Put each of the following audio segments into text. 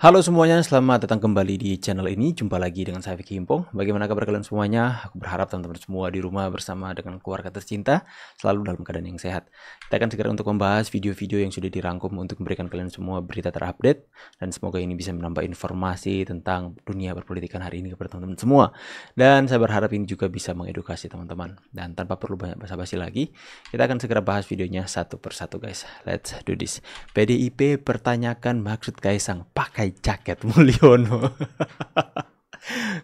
Halo semuanya, selamat datang kembali di channel ini. Jumpa lagi dengan saya Vicky Impong. Bagaimana kabar kalian semuanya? Aku berharap teman-teman semua di rumah bersama dengan keluarga tercinta selalu dalam keadaan yang sehat. Kita akan segera untuk membahas video-video yang sudah dirangkum untuk memberikan kalian semua berita terupdate dan semoga ini bisa menambah informasi tentang dunia perpolitikan hari ini kepada teman-teman semua. Dan saya berharap ini juga bisa mengedukasi teman-teman. Dan tanpa perlu banyak basa-basi lagi, kita akan segera bahas videonya satu persatu guys. Let's do this. PDIP pertanyakan maksud Kaisang pakai caket jaket Mulyono.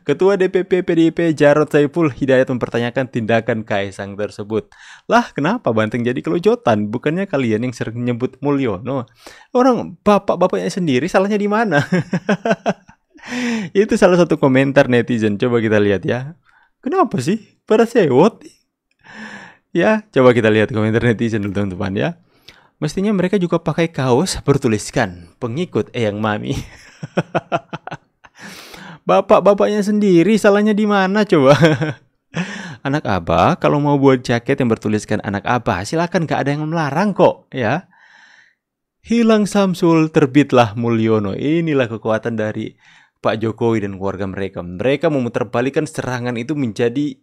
Ketua DPP PDIP Jarod Saiful Hidayat mempertanyakan tindakan Kaisang tersebut. Lah kenapa Banteng jadi kelojotan? Bukannya kalian yang sering nyebut Mulyono? Orang bapak-bapaknya sendiri salahnya di mana? Itu salah satu komentar netizen. Coba kita lihat ya. Kenapa sih? Pada sewot? Ya, coba kita lihat komentar netizen dulu teman-teman ya. Mestinya mereka juga pakai kaos bertuliskan pengikut Eyang Mami. Bapak-bapaknya sendiri salahnya di mana coba? anak Abah kalau mau buat jaket yang bertuliskan anak Abah silakan gak ada yang melarang kok ya. Hilang Samsul terbitlah Mulyono. Inilah kekuatan dari Pak Jokowi dan keluarga mereka. Mereka memutarbalikkan serangan itu menjadi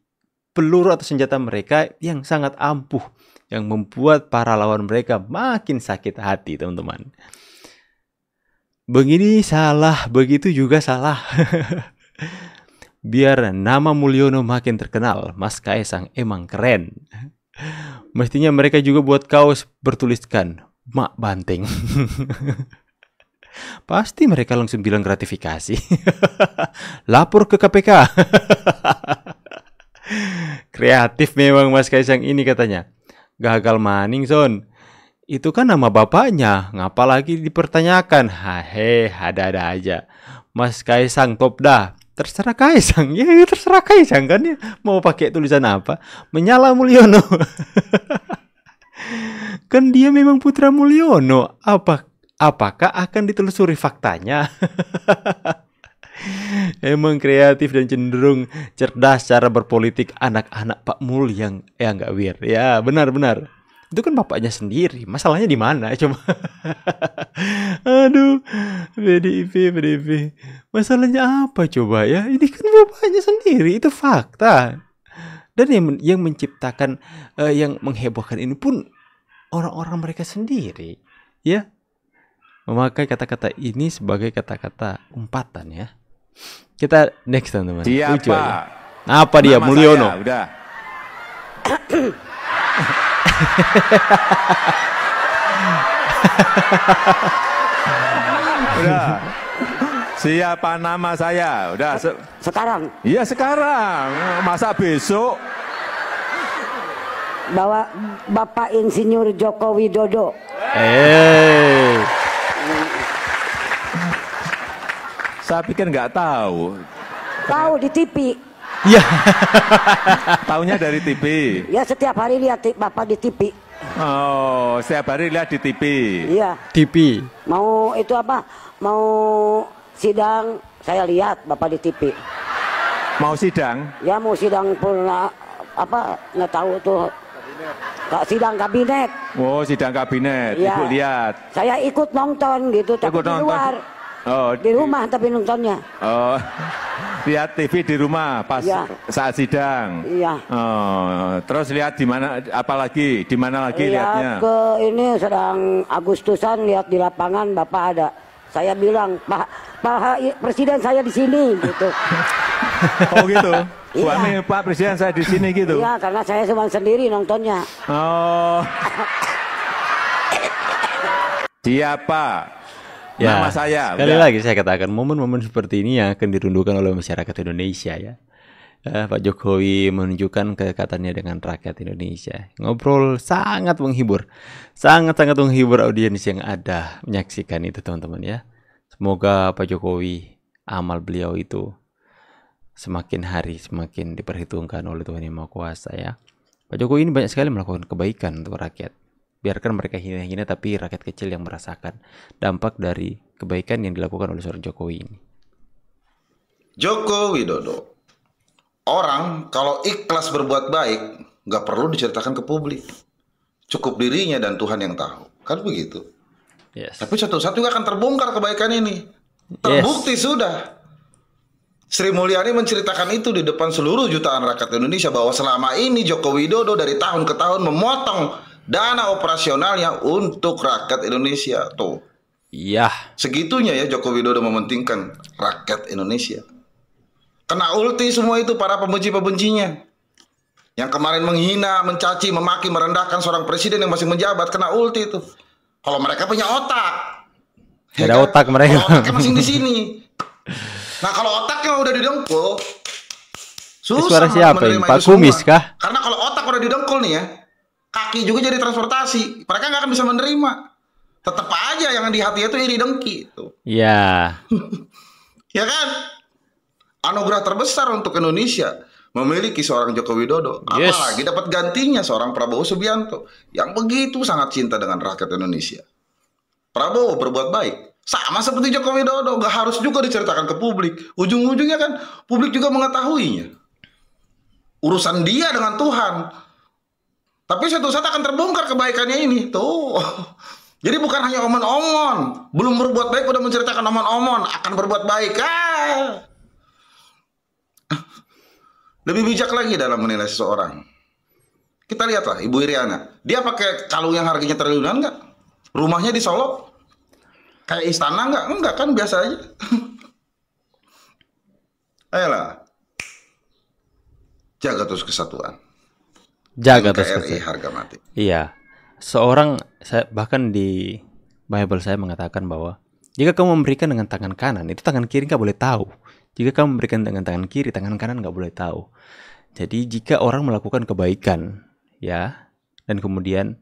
peluru atau senjata mereka yang sangat ampuh yang membuat para lawan mereka makin sakit hati, teman-teman. Begini salah, begitu juga salah. Biar nama Mulyono makin terkenal, Mas Kaisang emang keren. Mestinya mereka juga buat kaos bertuliskan Mak Banting. Pasti mereka langsung bilang gratifikasi. Lapor ke KPK. Kreatif memang Mas Kaisang ini katanya gagal maning son itu kan nama bapaknya ngapa lagi dipertanyakan hahe ada-ada aja Mas Kaisang top dah terserah Kaisang ya, ya terserah Kaisang kan ya mau pakai tulisan apa menyala Mulyono kan dia memang putra Mulyono apa apakah akan ditelusuri faktanya Emang kreatif dan cenderung cerdas cara berpolitik anak-anak Pak Mul yang ya eh, nggak wir. Ya benar-benar. Itu kan bapaknya sendiri. Masalahnya di mana coba? Aduh, PDIP, PDIP. Masalahnya apa coba ya? Ini kan bapaknya sendiri. Itu fakta. Dan yang yang menciptakan, uh, yang menghebohkan ini pun orang-orang mereka sendiri, ya memakai kata-kata ini sebagai kata-kata umpatan ya. Kita next teman-teman. Siapa? Lucu aja. Apa dia? Nama Mulyono. Saya, udah. udah. Siapa nama saya? Udah. Se sekarang. Iya sekarang. Masa besok? Bawa Bapak Insinyur Joko Widodo. Hey. Eh. Saya pikir nggak tahu. Tahu di TV. Iya. Tahunya dari TV. Ya setiap hari lihat Bapak di TV. Oh, setiap hari lihat di TV. Iya. TV. Mau itu apa? Mau sidang saya lihat Bapak di TV. Mau sidang? Ya mau sidang pun ah, apa nggak tahu tuh Kak sidang kabinet. Oh, sidang kabinet. Ya. Ibu lihat. Saya ikut nonton gitu tapi ikut di luar. Oh, di rumah di... tapi nontonnya. Oh. Lihat TV di rumah pas ya. saat sidang. Iya. Oh, terus lihat di mana apalagi di mana lagi lihat lihatnya? ke ini sedang Agustusan lihat di lapangan Bapak ada. Saya bilang, "Pak, Pak Presiden saya di sini." gitu. oh gitu. Wah, iya. Pak Presiden saya di sini gitu. Iya, karena saya cuma sendiri nontonnya. Oh. Siapa Ya, nama saya. Sekali ya. lagi saya katakan momen-momen seperti ini yang akan dirindukan oleh masyarakat Indonesia ya. Uh, Pak Jokowi menunjukkan kekatannya dengan rakyat Indonesia. Ngobrol sangat menghibur. Sangat-sangat menghibur audiens yang ada menyaksikan itu teman-teman ya. Semoga Pak Jokowi amal beliau itu semakin hari semakin diperhitungkan oleh Tuhan Yang Maha Kuasa ya. Pak Jokowi ini banyak sekali melakukan kebaikan untuk rakyat biarkan mereka hina-hina tapi rakyat kecil yang merasakan dampak dari kebaikan yang dilakukan oleh seorang Jokowi ini. Joko Widodo. Orang kalau ikhlas berbuat baik nggak perlu diceritakan ke publik. Cukup dirinya dan Tuhan yang tahu. Kan begitu. Yes. Tapi satu-satu juga akan terbongkar kebaikan ini. Terbukti yes. sudah. Sri Mulyani menceritakan itu di depan seluruh jutaan rakyat Indonesia bahwa selama ini Joko Widodo dari tahun ke tahun memotong dana operasionalnya untuk rakyat Indonesia tuh. Iya. Segitunya ya Joko Widodo mementingkan rakyat Indonesia. Kena ulti semua itu para pembenci-pembencinya. Yang kemarin menghina, mencaci, memaki, merendahkan seorang presiden yang masih menjabat kena ulti itu. Kalau mereka punya otak. Ya ada kan? otak mereka. otaknya masih di sini. Nah, kalau otaknya udah didengkul, susah Suara siapa ini? Pak Kumis kah? Karena kalau otak udah didengkul nih ya, kaki juga jadi transportasi. Mereka nggak akan bisa menerima. Tetap aja yang di hati itu iri dengki. Iya. Yeah. ya kan? Anugerah terbesar untuk Indonesia memiliki seorang Joko Widodo, yes. apalagi dapat gantinya seorang Prabowo Subianto yang begitu sangat cinta dengan rakyat Indonesia. Prabowo berbuat baik, sama seperti Joko Widodo, gak harus juga diceritakan ke publik. Ujung-ujungnya kan publik juga mengetahuinya. Urusan dia dengan Tuhan, tapi suatu saat akan terbongkar kebaikannya ini. Tuh. Jadi bukan hanya omon-omon. Belum berbuat baik udah menceritakan omon-omon. Akan berbuat baik. Ah. Lebih bijak lagi dalam menilai seseorang. Kita lihatlah Ibu Iriana. Dia pakai kalung yang harganya terlalu nggak? Rumahnya di Solo? Kayak istana nggak? Enggak kan biasa aja. Ayolah. Jaga terus kesatuan jaga NKRI terus harga mati. Iya. Seorang saya bahkan di Bible saya mengatakan bahwa jika kamu memberikan dengan tangan kanan, itu tangan kiri nggak boleh tahu. Jika kamu memberikan dengan tangan kiri, tangan kanan nggak boleh tahu. Jadi jika orang melakukan kebaikan, ya, dan kemudian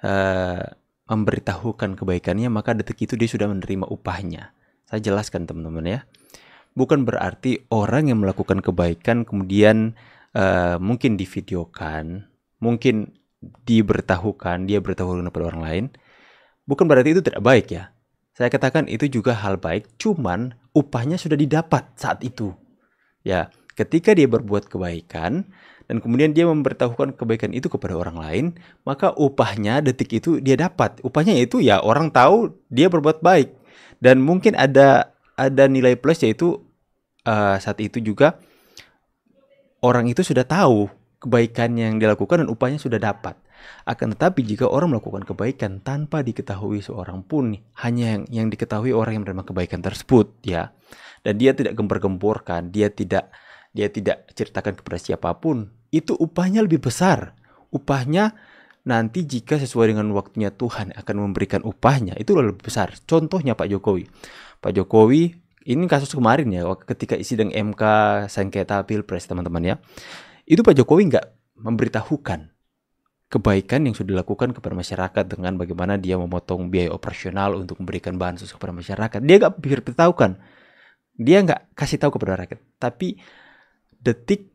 uh, memberitahukan kebaikannya, maka detik itu dia sudah menerima upahnya. Saya jelaskan teman-teman ya. Bukan berarti orang yang melakukan kebaikan kemudian uh, mungkin divideokan, mungkin diberitahukan, dia beritahu kepada orang lain, bukan berarti itu tidak baik ya. Saya katakan itu juga hal baik, cuman upahnya sudah didapat saat itu. Ya, ketika dia berbuat kebaikan dan kemudian dia memberitahukan kebaikan itu kepada orang lain, maka upahnya detik itu dia dapat. Upahnya itu ya orang tahu dia berbuat baik dan mungkin ada ada nilai plus yaitu uh, saat itu juga orang itu sudah tahu kebaikan yang dilakukan dan upahnya sudah dapat. Akan tetapi jika orang melakukan kebaikan tanpa diketahui seorang pun, hanya yang, yang diketahui orang yang menerima kebaikan tersebut, ya. Dan dia tidak gempar gemborkan dia tidak dia tidak ceritakan kepada siapapun, itu upahnya lebih besar. Upahnya nanti jika sesuai dengan waktunya Tuhan akan memberikan upahnya, itu lebih besar. Contohnya Pak Jokowi. Pak Jokowi ini kasus kemarin ya ketika isi dengan MK sengketa pilpres teman-teman ya itu Pak Jokowi nggak memberitahukan kebaikan yang sudah dilakukan kepada masyarakat dengan bagaimana dia memotong biaya operasional untuk memberikan bansos kepada masyarakat dia nggak beritahukan dia nggak kasih tahu kepada rakyat tapi detik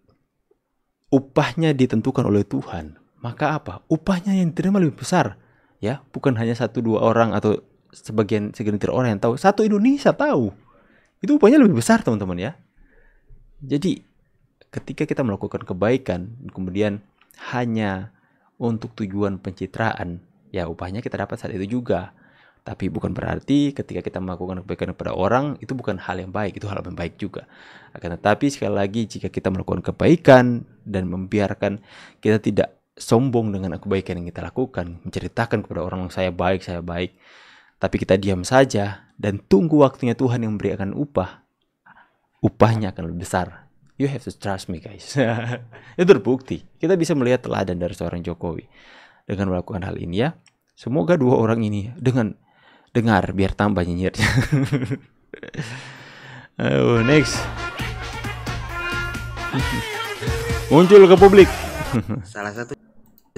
upahnya ditentukan oleh Tuhan maka apa upahnya yang diterima lebih besar ya bukan hanya satu dua orang atau sebagian segelintir orang yang tahu satu Indonesia tahu itu upahnya lebih besar teman-teman ya. Jadi ketika kita melakukan kebaikan kemudian hanya untuk tujuan pencitraan, ya upahnya kita dapat saat itu juga. Tapi bukan berarti ketika kita melakukan kebaikan kepada orang itu bukan hal yang baik, itu hal yang baik juga. Akan tetapi sekali lagi jika kita melakukan kebaikan dan membiarkan kita tidak sombong dengan kebaikan yang kita lakukan, menceritakan kepada orang saya baik, saya baik, tapi kita diam saja, dan tunggu waktunya Tuhan yang memberikan upah, upahnya akan lebih besar. You have to trust me guys. Itu terbukti. Kita bisa melihat teladan dari seorang Jokowi dengan melakukan hal ini ya. Semoga dua orang ini dengan dengar biar tambah nyinyirnya. oh, next. Muncul ke publik. Salah satu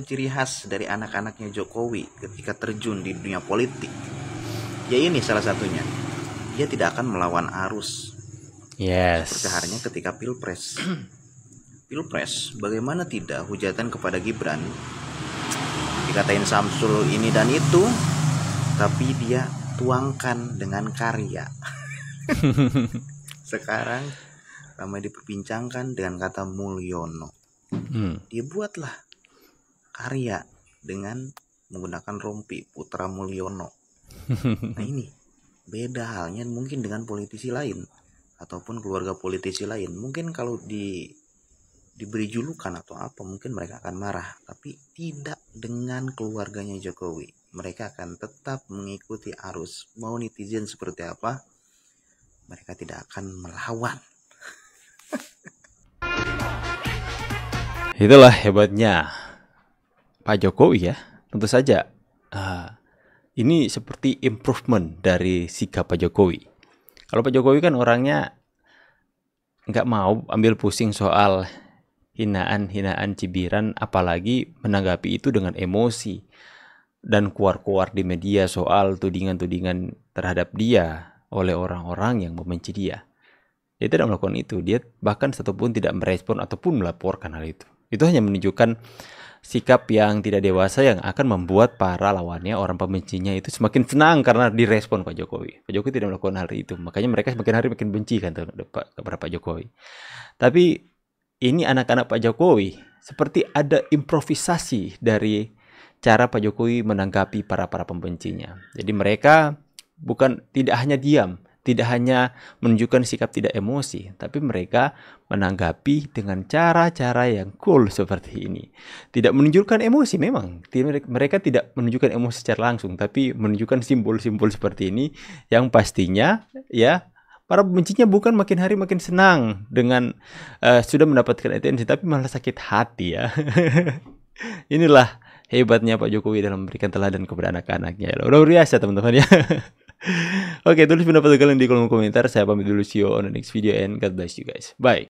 ciri khas dari anak-anaknya Jokowi ketika terjun di dunia politik ya ini salah satunya dia tidak akan melawan arus yes seperti ketika pilpres pilpres bagaimana tidak hujatan kepada Gibran dikatain Samsul ini dan itu tapi dia tuangkan dengan karya sekarang ramai diperbincangkan dengan kata Mulyono hmm. dia buatlah karya dengan menggunakan rompi Putra Mulyono nah ini beda halnya mungkin dengan politisi lain ataupun keluarga politisi lain mungkin kalau di diberi julukan atau apa mungkin mereka akan marah tapi tidak dengan keluarganya Jokowi mereka akan tetap mengikuti arus mau netizen seperti apa mereka tidak akan melawan itulah hebatnya Pak Jokowi ya tentu saja uh, ini seperti improvement dari sikap Pak Jokowi. Kalau Pak Jokowi kan orangnya nggak mau ambil pusing soal hinaan-hinaan cibiran, apalagi menanggapi itu dengan emosi dan kuar-kuar di media soal tudingan-tudingan terhadap dia oleh orang-orang yang membenci dia. Dia tidak melakukan itu, dia bahkan satupun tidak merespon ataupun melaporkan hal itu. Itu hanya menunjukkan sikap yang tidak dewasa yang akan membuat para lawannya orang pembencinya itu semakin senang karena direspon Pak Jokowi. Pak Jokowi tidak melakukan hal itu, makanya mereka semakin hari makin benci kan kepada Pak Jokowi. Tapi ini anak-anak Pak Jokowi seperti ada improvisasi dari cara Pak Jokowi menanggapi para para pembencinya. Jadi mereka bukan tidak hanya diam, tidak hanya menunjukkan sikap tidak emosi, tapi mereka menanggapi dengan cara-cara yang cool seperti ini. Tidak menunjukkan emosi memang, mereka tidak menunjukkan emosi secara langsung, tapi menunjukkan simbol-simbol seperti ini yang pastinya ya para pembencinya bukan makin hari makin senang dengan uh, sudah mendapatkan atensi tapi malah sakit hati ya. Inilah hebatnya Pak Jokowi dalam memberikan teladan kepada anak-anaknya. Luar biasa teman-teman ya. Oke, tulis pendapat kalian di kolom komentar. Saya pamit dulu, see you on the next video and God bless you guys. Bye.